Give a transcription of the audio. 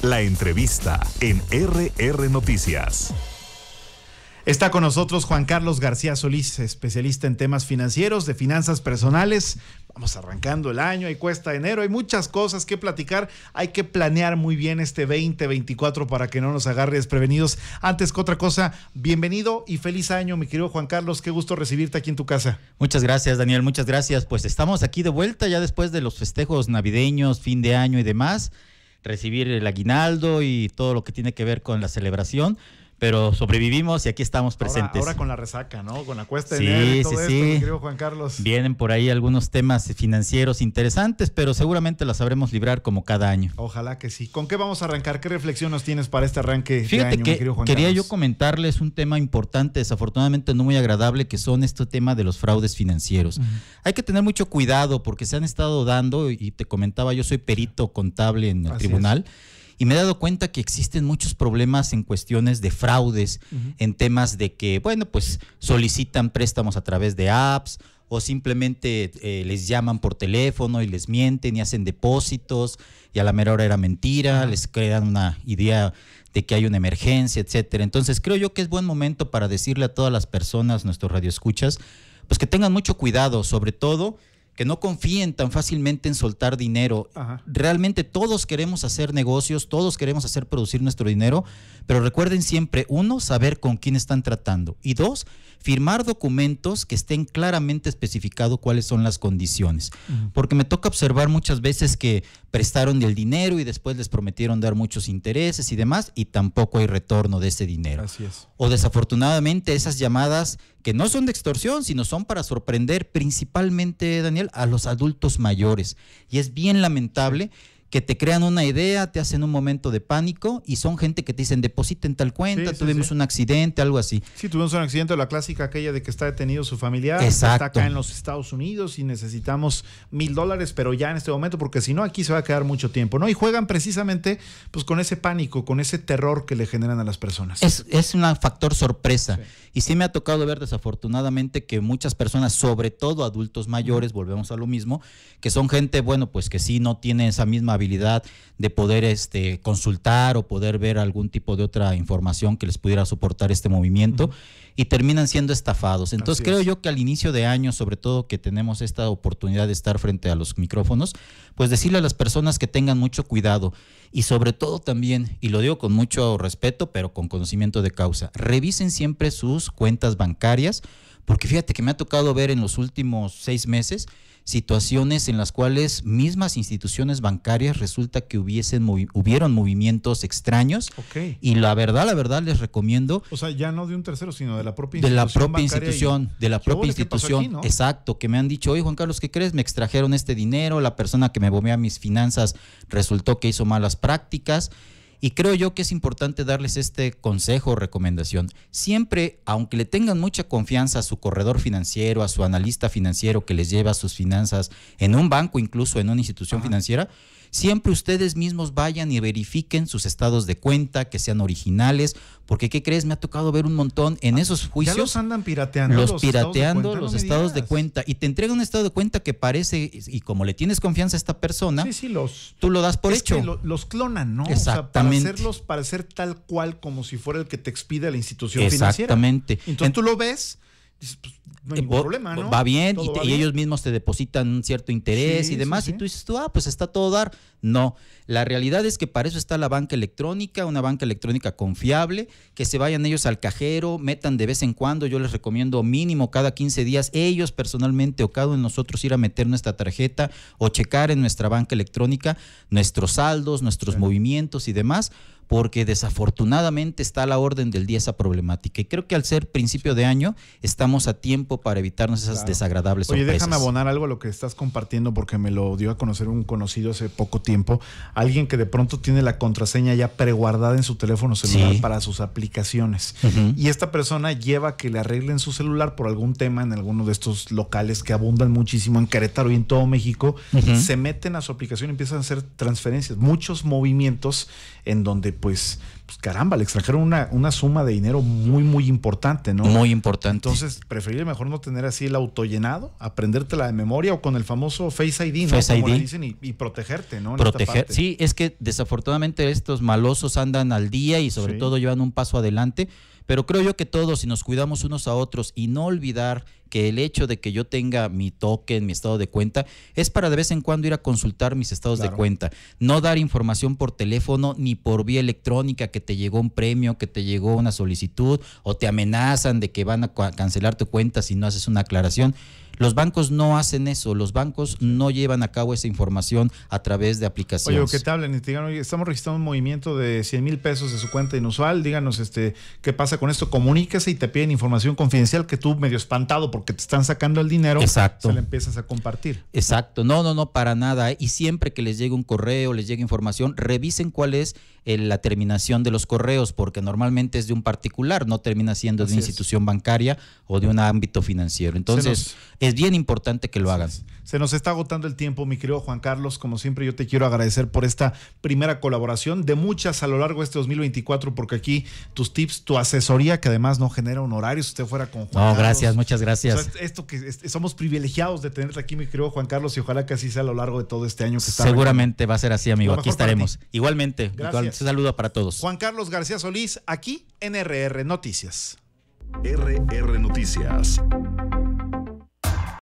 la entrevista en RR Noticias. Está con nosotros Juan Carlos García Solís, especialista en temas financieros, de finanzas personales. Vamos arrancando el año, y cuesta enero, hay muchas cosas que platicar. Hay que planear muy bien este 2024 para que no nos agarre desprevenidos. Antes que otra cosa, bienvenido y feliz año, mi querido Juan Carlos. Qué gusto recibirte aquí en tu casa. Muchas gracias, Daniel. Muchas gracias. Pues estamos aquí de vuelta ya después de los festejos navideños, fin de año y demás recibir el aguinaldo y todo lo que tiene que ver con la celebración, pero sobrevivimos y aquí estamos presentes. Ahora, con la resaca, ¿no? Con la cuesta de sí, y todo sí, esto, Mi querido Juan Carlos. Vienen por ahí algunos temas financieros interesantes, pero seguramente las sabremos librar como cada año. Ojalá que sí. ¿Con qué vamos a arrancar? ¿Qué reflexión nos tienes para este arranque Fíjate año, que mi querido Juan quería yo comentarles un tema importante, desafortunadamente no muy agradable, que son este tema de los fraudes financieros. Hay que tener mucho cuidado porque se han estado dando, y te comentaba, yo soy perito contable en el tribunal y me he dado cuenta que existen muchos problemas en cuestiones de fraudes, en temas de que, bueno, pues solicitan préstamos a través de apps o simplemente eh, les llaman por teléfono y les mienten y hacen depósitos y a la mera hora era mentira, les crean una idea de que hay una emergencia, etcétera. Entonces creo yo que es buen momento para decirle a todas las personas, nuestros radioescuchas, pues que tengan mucho cuidado, sobre todo que no confíen tan fácilmente en soltar dinero. Realmente todos queremos hacer negocios, todos queremos hacer producir nuestro dinero, pero recuerden siempre, uno, saber con quién están tratando y dos, firmar documentos que estén claramente especificados cuáles son las condiciones. Porque me toca observar muchas veces que prestaron el dinero y después les prometieron dar muchos intereses y demás y tampoco hay retorno de ese dinero. Así es. O desafortunadamente esas llamadas que no son de extorsión, sino son para sorprender principalmente, Daniel, a los adultos mayores. Y es bien lamentable que te crean una idea, te hacen un momento de pánico y son gente que te dicen depositen tal cuenta, tuvimos un accidente, algo así. Sí, tuvimos un accidente, la clásica aquella de que está detenido su familiar, está acá en los Estados Unidos y necesitamos mil dólares, pero ya en este momento, porque si no aquí se va a quedar mucho tiempo, ¿no? Y juegan precisamente pues con ese pánico, con ese terror que le generan a las personas. Es, es un factor sorpresa y sí me ha tocado ver desafortunadamente que muchas personas, sobre todo adultos mayores, volvemos a lo mismo, que son gente, bueno, pues que sí no tiene esa misma vida de poder este, consultar o poder ver algún tipo de otra información que les pudiera soportar este movimiento y terminan siendo estafados. Entonces creo yo que al inicio de año, sobre todo que tenemos esta oportunidad de estar frente a los micrófonos, pues decirle a las personas que tengan mucho cuidado y sobre todo también, y lo digo con mucho respeto, pero con conocimiento de causa, revisen siempre sus cuentas bancarias porque fíjate que me ha tocado ver en los últimos seis meses situaciones en las cuales mismas instituciones bancarias resulta que hubiesen hubieron movimientos extraños y la verdad la verdad les recomiendo o sea ya no de un tercero sino de la propia institución de la propia institución de la propia institución exacto que me han dicho oye Juan Carlos qué crees me extrajeron este dinero la persona que me bombea mis finanzas resultó que hizo malas prácticas y creo yo que es importante darles este consejo o recomendación. Siempre, aunque le tengan mucha confianza a su corredor financiero, a su analista financiero que les lleva sus finanzas en un banco, incluso en una institución financiera, Siempre ustedes mismos vayan y verifiquen sus estados de cuenta, que sean originales, porque ¿qué crees? Me ha tocado ver un montón en ah, esos juicios. Ya los andan pirateando. Los, pirateando los estados de cuenta. Y te entrega un estado de cuenta que parece, y como le tienes confianza a esta persona, sí, sí, los, tú lo das por hecho. los clonan, ¿no? Exactamente. O sea, para hacerlos parecer tal cual como si fuera el que te expide la institución financiera. Exactamente. Entonces tú lo ves pues, no hay eh, problema, ¿no? Va bien, y, ellos mismos te depositan un cierto interés y demás, y tú dices tú, ah, pues está todo dar. No, la realidad es que para eso está la banca electrónica, una banca electrónica confiable, que se vayan ellos al cajero, metan de vez en cuando, yo les recomiendo mínimo cada 15 días, ellos personalmente o cada uno de nosotros ir a meter nuestra tarjeta o checar en nuestra banca electrónica nuestros saldos, nuestros movimientos y demás porque desafortunadamente está a la orden del día esa problemática. Y creo que al ser principio de año estamos a tiempo para evitarnos esas desagradables sorpresas. Oye, déjame abonar algo a lo que estás compartiendo porque me lo dio a conocer un conocido hace poco tiempo. Alguien que de pronto tiene la contraseña ya preguardada en su teléfono celular para sus aplicaciones. Y esta persona lleva que le arreglen su celular por algún tema en alguno de estos locales que abundan muchísimo en Querétaro y en todo México. Se meten a su aplicación y empiezan a hacer transferencias. Muchos movimientos en donde pues, pues caramba, le extrajeron una, una, suma de dinero muy, muy importante, ¿no? Muy importante. Entonces, preferiría mejor no tener así el auto llenado aprendértela de memoria o con el famoso Face ID, ¿no? Face ID. y, protegerte, ¿no? Sí, es que desafortunadamente estos malosos andan al día y sobre todo llevan un paso adelante. Pero creo yo que todos, si nos cuidamos unos a otros y no olvidar que el hecho de que yo tenga mi token, mi estado de cuenta, es para de vez en cuando ir a consultar mis estados de cuenta. No dar información por teléfono ni por vía electrónica que te llegó un premio, que te llegó una solicitud o te amenazan de que van a cancelar tu cuenta si no haces una aclaración. Los bancos no hacen eso, los bancos no llevan a cabo esa información a través de aplicaciones. Oye, ¿qué te hablan? Digan, oye, estamos registrando un movimiento de 100 mil pesos de su cuenta inusual, díganos este, qué pasa con esto, comuníquese y te piden información confidencial que tú medio espantado porque te están sacando el dinero, se la empiezas a compartir. Exacto, no, no, no, para nada. Y siempre que les llegue un correo, les llegue información, revisen cuál es eh, la terminación de los correos, porque normalmente es de un particular, no termina siendo de una institución bancaria o de un ámbito financiero. Entonces, es bien importante que lo hagan. Se nos está agotando el tiempo, mi querido Juan Carlos. Como siempre, yo te quiero agradecer por esta primera colaboración de muchas a lo largo de este 2024, porque aquí tus tips, tu asesoría, que además no genera un horario, si usted fuera con Juan Carlos. No, gracias, muchas gracias. esto que somos privilegiados de tenerte aquí, mi querido Juan Carlos, y ojalá que así sea a lo largo de todo este año Seguramente va a ser así, amigo. Aquí estaremos. Igualmente, un saludo para todos. Juan Carlos García Solís, aquí en RR Noticias. RR Noticias.